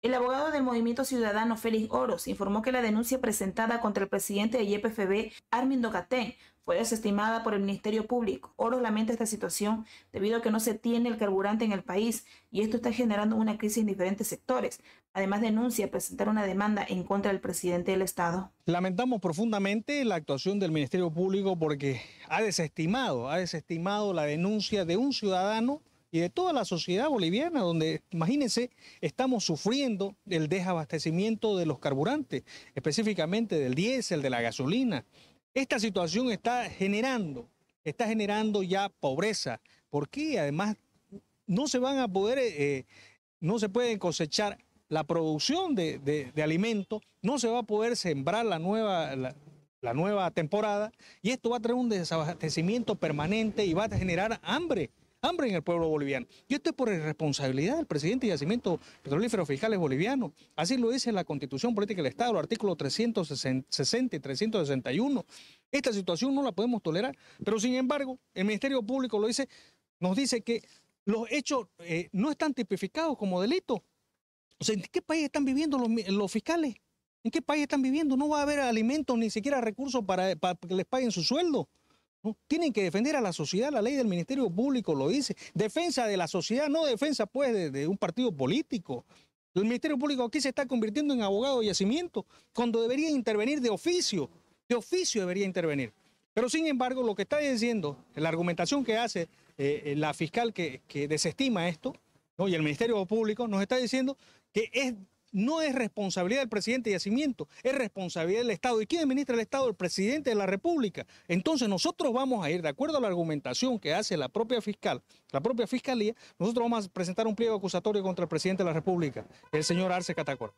El abogado del Movimiento Ciudadano Félix Oros informó que la denuncia presentada contra el presidente de YPFB, Armin Gatén, fue desestimada por el Ministerio Público. Oros lamenta esta situación debido a que no se tiene el carburante en el país y esto está generando una crisis en diferentes sectores. Además denuncia presentar una demanda en contra del presidente del Estado. Lamentamos profundamente la actuación del Ministerio Público porque ha desestimado, ha desestimado la denuncia de un ciudadano y de toda la sociedad boliviana, donde, imagínense, estamos sufriendo el desabastecimiento de los carburantes, específicamente del diésel, de la gasolina. Esta situación está generando, está generando ya pobreza, porque además no se van a poder, eh, eh, no se pueden cosechar la producción de, alimentos, no se va a poder sembrar la nueva, la nueva temporada y esto va a traer un desabastecimiento permanente y va a generar hambre hambre en el pueblo boliviano. Y esto es por irresponsabilidad del presidente Yacimiento Petrolífero petrolífero fiscales bolivianos. Así lo dice la Constitución Política del Estado, el artículo 360 y 361. Esta situación no la podemos tolerar, pero sin embargo, el Ministerio Público lo dice, nos dice que los hechos eh, no están tipificados como delito. O sea, ¿en qué país están viviendo los, fiscales? ¿En qué país están viviendo? No va a haber alimentos ni siquiera recursos para que les paguen su sueldo. Tienen que defender a la sociedad, la ley del Ministerio Público lo dice. Defensa de la sociedad, no defensa pues de, un partido político. El Ministerio Público aquí se está convirtiendo en abogado de yacimiento cuando debería intervenir de oficio, de oficio debería intervenir. Pero sin embargo, lo que está diciendo, la argumentación que hace eh, la fiscal que, desestima esto, y el Ministerio Público nos está diciendo que es no es responsabilidad del presidente de Yacimiento, es responsabilidad del Estado. ¿Y quién administra el Estado? El presidente de la República. Entonces nosotros vamos a ir, de acuerdo a la argumentación que hace la propia fiscal, la propia fiscalía, nosotros vamos a presentar un pliego acusatorio contra el presidente de la República, el señor Arce Catacor.